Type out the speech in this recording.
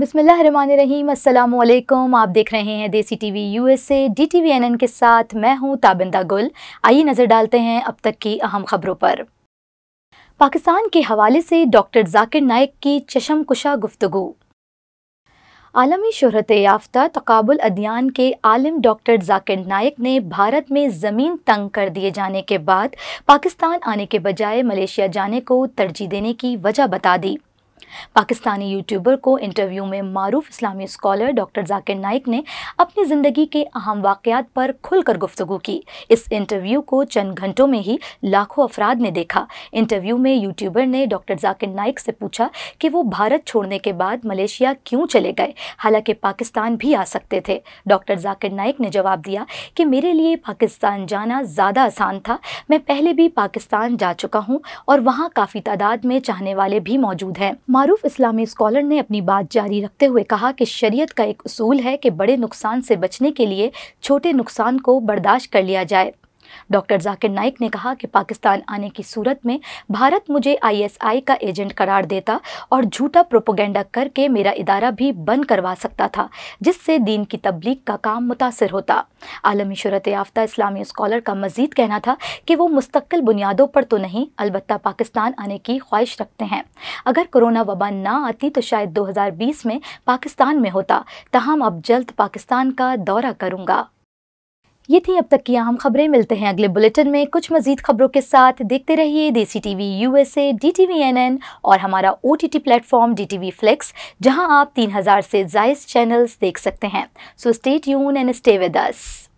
बिसमीम अल्लाम आप देख रहे हैं देसी टीवी यूएसए एन के साथ मैं हूं ताबिंदा गुल आइए नज़र डालते हैं अब तक की अहम खबरों पर पाकिस्तान के हवाले से डॉक्टर जाकिर नायक की चशम कुशा गुफ्तु आलमी शहरत याफ्ता तकबुल अदियान के आलम डॉक्टर जाकिर नायक ने भारत में ज़मीन तंग कर दिए जाने के बाद पाकिस्तान आने के बजाय मलेशिया जाने को तरजीह देने की वजह बता दी पाकिस्तानी यूट्यूबर को इंटरव्यू में मरूफ इस्लामी स्कॉलर डॉक्टर जाकिर नाइक ने अपनी ज़िंदगी के अहम वाक़ात पर खुलकर गुफ्तु की इस इंटरव्यू को चंद घंटों में ही लाखों अफराद ने देखा इंटरव्यू में यूट्यूबर ने डॉक्टर जाकिर नाइक से पूछा कि वो भारत छोड़ने के बाद मलेशिया क्यों चले गए हालांकि पाकिस्तान भी आ सकते थे डॉक्टर जाकिर नाइक ने जवाब दिया कि मेरे लिए पाकिस्तान जाना ज़्यादा आसान था मैं पहले भी पाकिस्तान जा चुका हूँ और वहाँ काफ़ी तादाद में चाहने वाले भी मौजूद हैं मरूफ इस्लामी स्कॉलर ने अपनी बात जारी रखते हुए कहा कि शरीयत का एक असूल है कि बड़े नुकसान से बचने के लिए छोटे नुकसान को बर्दाश्त कर लिया जाए डॉक्टर जाकिर नाइक ने कहा कि पाकिस्तान आने की सूरत में भारत मुझे आईएसआई का एजेंट करार देता और झूठा प्रोपोगेंडा करके मेरा इदारा भी बंद करवा सकता था जिससे दीन की तबलीग का काम मुतासर होता आलमी शरत याफ्ता इस्लामी स्कॉलर का मजीद कहना था कि वो मुस्तकिल बुनियादों पर तो नहीं अलबत् पाकिस्तान आने की ख्वाहिश रखते हैं अगर कोरोना वबा ना आती तो शायद दो में पाकिस्तान में होता तहम अब जल्द पाकिस्तान का दौरा करूँगा ये थी अब तक की अहम खबरें मिलते हैं अगले बुलेटिन में कुछ मजीद खबरों के साथ देखते रहिए देसी टीवी यूएसए डीटीवी एनएन और हमारा ओटीटी प्लेटफॉर्म डीटीवी फ्लिक्स जहां आप 3000 से जायज चैनल्स देख सकते हैं सो स्टेट यून एंड स्टे विद अस